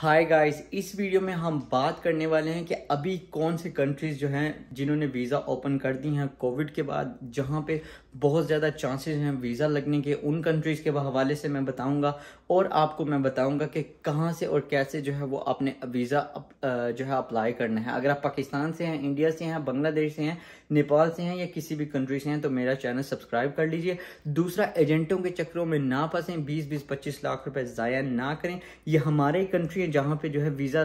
hi guys इस video में हम बात करने वाले हैं कि अभी कौन से कंट्रीज़ जो हैं जिन्होंने वीज़ा ओपन कर दी हैं कोविड के बाद जहाँ पे बहुत ज़्यादा चांसेस हैं वीज़ा लगने के उन कंट्रीज़ के हवाले से मैं बताऊंगा और आपको मैं बताऊंगा कि कहाँ से और कैसे जो है वो आपने वीज़ा जो है अप्लाई करना है अगर आप पाकिस्तान से हैं इंडिया से हैं बांग्लादेश से हैं नेपाल से हैं या किसी भी कंट्री से हैं तो मेरा चैनल सब्सक्राइब कर लीजिए दूसरा एजेंटों के चक्रों में ना फंसें बीस बीस पच्चीस लाख रुपये ज़ाया ना करें ये हमारे कंट्री है जहाँ पर जो है वीज़ा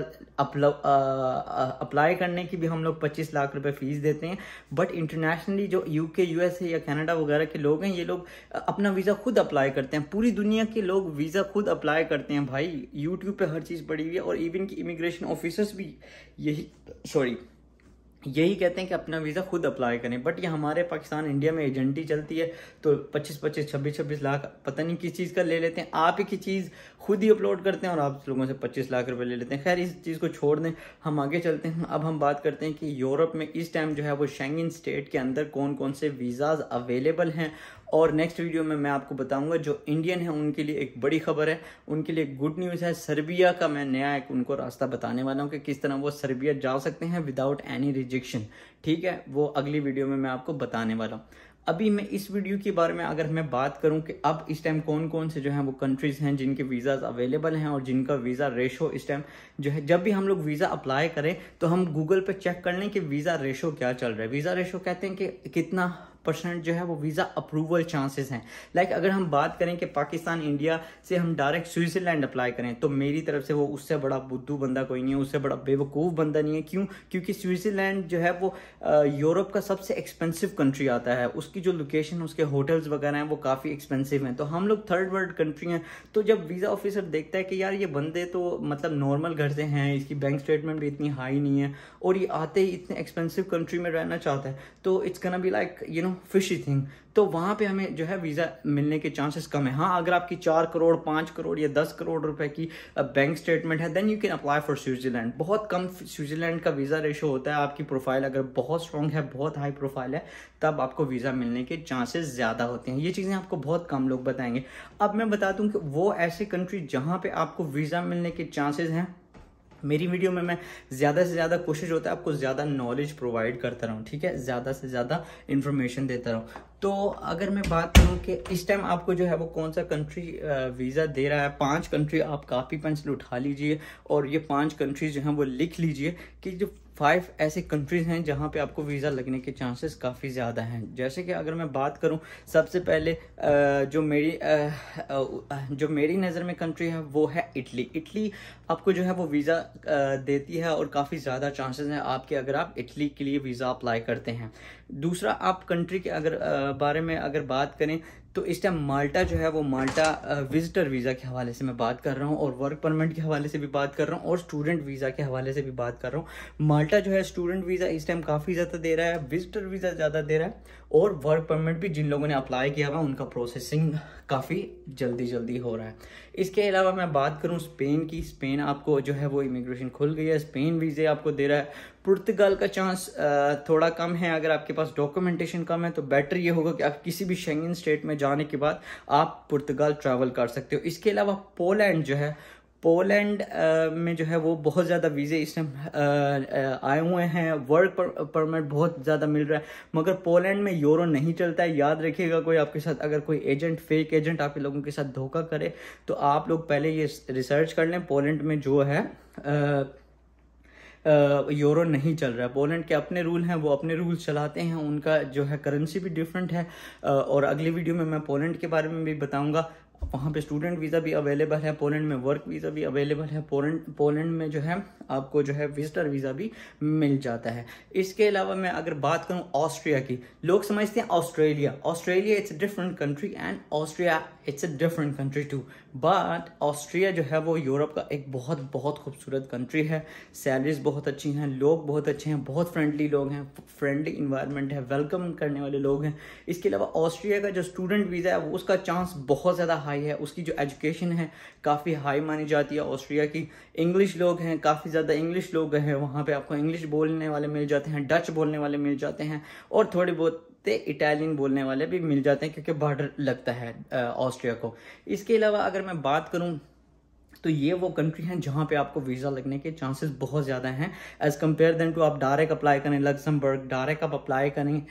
अप्लाई करने की भी हम लोग पच्चीस लाख रुपये फ़ीस देते हैं बट इंटरनेशनली जो यू के या कैनेडा वगैरह के लोग हैं ये लोग अपना वीज़ा खुद अप्लाई करते हैं पूरी दुनिया के लोग वीज़ा खुद अप्लाई करते हैं भाई यूट्यूब पे हर चीज़ पड़ी हुई है और इवन की इमिग्रेशन ऑफिसर्स भी यही सॉरी यही कहते हैं कि अपना वीज़ा खुद अप्लाई करें बट ये हमारे पाकिस्तान इंडिया में एजेंटी चलती है तो 25 25 26 26 लाख पता नहीं किस चीज़ का ले लेते हैं आप ही की चीज़ खुद ही अपलोड करते हैं और आप लोगों से 25 लाख रुपए ले लेते हैं खैर इस चीज़ को छोड़ दें हम आगे चलते हैं अब हम बात करते हैं कि यूरोप में इस टाइम जो है वो शेंगिन स्टेट के अंदर कौन कौन से वीज़ाज अवेलेबल हैं और नेक्स्ट वीडियो में मैं आपको बताऊंगा जो इंडियन है उनके लिए एक बड़ी खबर है उनके लिए गुड न्यूज़ है सर्बिया का मैं नया एक उनको रास्ता बताने वाला हूँ कि किस तरह वो सर्बिया जा सकते हैं विदाउट एनी रिजन rejection ठीक है वो अगली वीडियो में मैं आपको बताने वाला हूँ अभी मैं इस वीडियो के बारे में अगर मैं बात करूं कि अब इस टाइम कौन कौन से जो है वो कंट्रीज़ हैं जिनके वीज़ाज अवेलेबल हैं और जिनका वीज़ा रेशो इस टाइम जो है जब भी हम लोग वीज़ा अप्लाई करें तो हम गूगल पे चेक कर लें कि वीज़ा रेशो क्या चल रहा है वीज़ा रेशो कहते हैं कि कितना परसेंट जो है वो वीज़ा अप्रूवल चांसेस हैं लाइक like अगर हम बात करें कि पाकिस्तान इंडिया से हम डायरेक्ट स्विट्ज़रलैंड अप्लाई करें तो मेरी तरफ से वो उससे बड़ा बुद्धू बंदा कोई नहीं है उससे बड़ा बेवकूफ़ बंदा नहीं है क्यों क्योंकि स्विट्ज़रलैंड जो है वो यूरोप का सबसे एक्सपेंसिव कंट्री आता है उसकी जो लोकेशन उसके होटल्स वगैरह हैं वो काफ़ी एक्सपेंसिव हैं तो हम लोग थर्ड वर्ल्ड कंट्री हैं तो जब वीज़ा ऑफिसर देखता है कि यार ये बंदे तो मतलब नॉर्मल घर से हैं इसकी बैंक स्टेटमेंट भी इतनी हाई नहीं है और ये आते ही इतने एक्सपेंसिव कंट्री में रहना चाहता है तो it's gonna be like you know fishy thing तो वहाँ पे हमें जो है वीज़ा मिलने के चांसेस कम है हाँ अगर आपकी चार करोड़ पाँच करोड़ या दस करोड़ रुपए की बैंक स्टेटमेंट है then you can apply for Switzerland बहुत कम स्विट्जरलैंड का वीज़ा रेशो होता है आपकी प्रोफाइल अगर बहुत स्ट्रॉन्ग है बहुत हाई प्रोफाइल है तब आपको वीज़ा मिलने के चांसेस ज़्यादा होते हैं ये चीज़ें आपको बहुत कम लोग बताएंगे अब मैं बता दूं कि वो ऐसे कंट्री जहाँ पे आपको वीज़ा मिलने के चांसेस हैं मेरी वीडियो में मैं ज़्यादा से ज़्यादा कोशिश होता है आपको ज़्यादा नॉलेज प्रोवाइड करता रहूँ ठीक है ज़्यादा से ज़्यादा इन्फॉर्मेशन देता रहूँ तो अगर मैं बात करूँ कि इस टाइम आपको जो है वो कौन सा कंट्री वीज़ा दे रहा है पांच कंट्री आप कापी पेंसिल उठा लीजिए और ये पांच कंट्री जो हैं वो लिख लीजिए कि जो फाइव ऐसे कंट्रीज हैं जहां पे आपको वीज़ा लगने के चांसेस काफ़ी ज़्यादा हैं जैसे कि अगर मैं बात करूं सबसे पहले जो मेरी जो मेरी नज़र में कंट्री है वो है इटली इटली आपको जो है वो वीज़ा देती है और काफ़ी ज़्यादा चांसेस हैं आपके अगर आप इटली के लिए वीज़ा अप्लाई करते हैं दूसरा आप कंट्री के अगर बारे में अगर बात करें तो इस टाइम माल्टा जो है वो माल्टा विजिटर वीज़ा के हवाले से मैं बात कर रहा हूँ और वर्क परमिट के हवाले से भी बात कर रहा हूँ और स्टूडेंट वीज़ा के हवाले से भी बात कर रहा हूँ माल्टा जो है स्टूडेंट वीज़ा इस टाइम काफ़ी ज़्यादा दे रहा है विजिटर वीज़ा ज़्यादा दे रहा है और वर्क परमिट भी जिन लोगों ने अप्लाई किया हुआ उनका प्रोसेसिंग काफ़ी जल्दी जल्दी हो रहा है इसके अलावा मैं बात करूँ स्पेन की स्पेन आपको जो है वो इमिग्रेशन खुल गई है स्पेन वीज़े आपको दे रहा है पुर्तगाल का चांस थोड़ा कम है अगर आपके पास डॉक्यूमेंटेशन कम है तो बेटर ये होगा कि आप किसी भी शेंगन स्टेट में जाने के बाद आप पुर्तगाल ट्रैवल कर सकते हो इसके अलावा पोलैंड जो है पोलैंड में जो है वो बहुत ज़्यादा वीज़े इस टाइम आए हुए हैं वर्क परमिट बहुत ज़्यादा मिल रहा है मगर पोलैंड में यूरो नहीं चलता है याद रखिएगा कोई आपके साथ अगर कोई एजेंट फेक एजेंट आपके लोगों के साथ धोखा करे तो आप लोग पहले ये रिसर्च कर लें पोलैंड में जो है यूरो नहीं चल रहा है पोलैंड के अपने रूल हैं वो अपने रूल चलाते हैं उनका जो है करेंसी भी डिफरेंट है और अगली वीडियो में मैं पोलैंड के बारे में भी बताऊँगा वहाँ पे स्टूडेंट वीज़ा भी अवेलेबल है पोलैंड में वर्क वीज़ा भी अवेलेबल है पोलैंड पोलैंड में जो है आपको जो है विजिटर वीज़ा भी मिल जाता है इसके अलावा मैं अगर बात करूँ ऑस्ट्रिया की लोग समझते हैं Australia Australia it's a different country and Austria it's a different country too but Austria जो है वो यूरोप का एक बहुत बहुत खूबसूरत कंट्री है सैलरीज बहुत अच्छी हैं लोग बहुत अच्छे हैं बहुत फ्रेंडली लोग हैं फ्रेंडली इन्वायरमेंट है वेलकम करने वाले लोग हैं इसके अलावा ऑस्ट्रिया का जो स्टूडेंट वीज़ा है उसका चांस बहुत ज़्यादा हाई हाई है उसकी जो एजुकेशन है काफ़ी हाई मानी जाती है ऑस्ट्रिया की इंग्लिश लोग हैं काफ़ी ज़्यादा इंग्लिश लोग हैं वहाँ पे आपको इंग्लिश बोलने वाले मिल जाते हैं डच बोलने वाले मिल जाते हैं और थोड़े बहुत इटालियन बोलने वाले भी मिल जाते हैं क्योंकि बॉर्डर लगता है ऑस्ट्रिया को इसके अलावा अगर मैं बात करूँ तो ये वो कंट्री हैं जहाँ पे आपको वीज़ा लगने के चांसेस बहुत ज़्यादा हैं एज़ कम्पेयर देन टू आप डायरेक्ट अप्लाई करें लग्जमबर्ग डायरेक्ट आप अप्लाई करें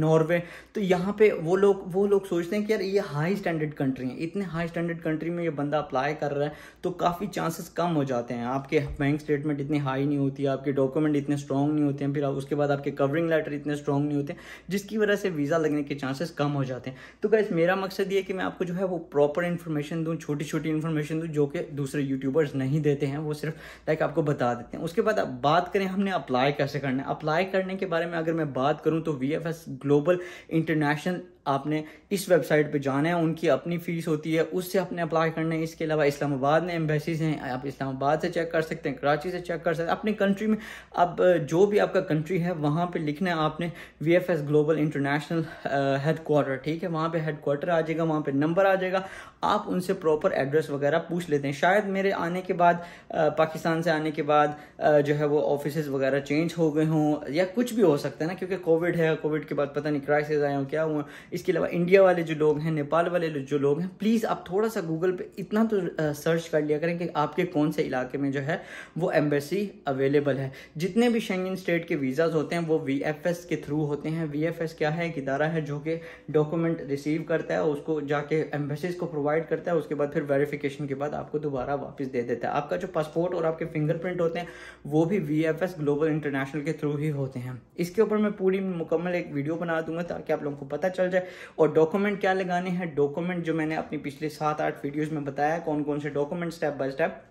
नॉर्वे तो यहाँ पे वो लोग वो लोग सोचते हैं कि यार ये हाई स्टैंडर्ड कंट्री है इतने हाई स्टैंडर्ड कंट्री में ये बंदा अप्लाई कर रहा है तो काफ़ी चांसेस कम हो जाते हैं आपके बैंक स्टेटमेंट इतनी हाई नहीं होती आपके डॉक्यूमेंट इतने स्ट्रॉन्ग नहीं होते हैं फिर उसके बाद आपके कवरिंग लेटर इतने स्ट्रॉन्ग नहीं होते जिसकी वजह से वीज़ा लगने के चांसेस कम हो जाते हैं तो क्या मेरा मकसद ये कि मैं आपको जो है वो प्रॉपर इन्फॉर्मेशन दूँ छोटी छोटी इन्फॉर्मेशन दूँ जो कि दूसरे यूट्यूबर्स नहीं देते हैं वो सिर्फ लाइक आपको बता देते हैं उसके बाद बात करें हमने अप्लाई कैसे करना है अप्लाई करने के बारे में अगर मैं बात करूँ तो वी global international आपने इस वेबसाइट पे जाना है उनकी अपनी फ़ीस होती है उससे अपने अप्लाई करना है इसके अलावा इस्लामाबाद में एम्बेसीज हैं आप इस्लामाबाद से चेक कर सकते हैं कराची से चेक कर सकते हैं अपनी कंट्री में अब जो भी आपका कंट्री है वहाँ पर लिखना है आपने V F S global international headquarter ठीक है वहाँ पर हेडकोार्टर आ जाएगा वहाँ पर नंबर आ जाएगा आप उनसे प्रॉपर एड्रेस वगैरह पूछ लेते हैं शायद मेरे आने के बाद पाकिस्तान से आने के बाद जो है वो ऑफिस वगैरह चेंज हो गए हों या कुछ भी हो सकता है ना क्योंकि कोविड है कोविड के बाद पता नहीं क्राइसिस आए हों क्या हुआ इसके अलावा इंडिया वाले जो लोग हैं नेपाल वाले जो लोग हैं प्लीज़ आप थोड़ा सा गूगल पे इतना तो सर्च कर लिया करें कि आपके कौन से इलाके में जो है वो एम्बेसी अवेलेबल है जितने भी शेंगन स्टेट के वीज़ाज़ होते हैं वो वी के थ्रू होते हैं वी क्या है एक इदारा है जो कि डॉक्यूमेंट रिसीव करता है उसको जाके एम्बेसीज को प्रोवाइड करता है उसके बाद फिर वेरिफिकेशन के बाद आपको दोबारा वापस दे देता है आपका जो पासपोर्ट और आपके फिंगरप्रिंट होते हैं वो भी वी ग्लोबल इंटरनेशनल के थ्रू ही होते हैं इसके ऊपर मैं पूरी मुकम्मल एक वीडियो बना दूंगा ताकि आप लोगों को पता चल जाए है और डॉक्यूमेंट क्या लगाने हैं डॉक्यूमेंट जो मैंने अपनी पिछले सात आठ वीडियोज़ में बताया कौन कौन से डॉक्यूमेंट स्टेप बाय स्टेप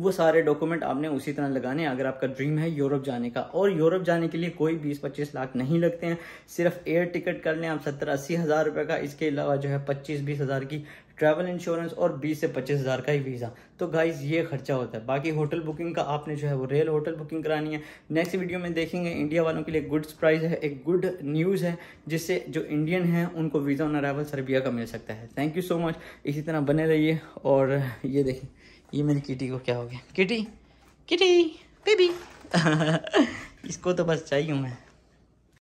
वो सारे डॉक्यूमेंट आपने उसी तरह लगाने हैं अगर आपका ड्रीम है यूरोप जाने का और यूरोप जाने के लिए कोई बीस पच्चीस लाख नहीं लगते हैं सिर्फ एयर टिकट कर लें आप सत्तर अस्सी हज़ार रुपये का इसके अलावा जो है पच्चीस बीस हज़ार की ट्रैवल इंश्योरेंस और 20 से पच्चीस हज़ार का ही वीज़ा तो गाइज ये खर्चा होता है बाकी होटल बुकिंग का आपने जो है वो रेल होटल बुकिंग करानी है नेक्स्ट वीडियो में देखेंगे इंडिया वालों के लिए गुड्स प्राइस है एक गुड न्यूज़ है जिससे जो इंडियन हैं उनको वीज़ा ऑन अराइवल सर्बिया का मिल सकता है थैंक यू सो मच इसी तरह बने रहिए और ये देखें ये मेरी किटी को क्या हो गया किटी किटी बेबी इसको तो बस चाहिए मैं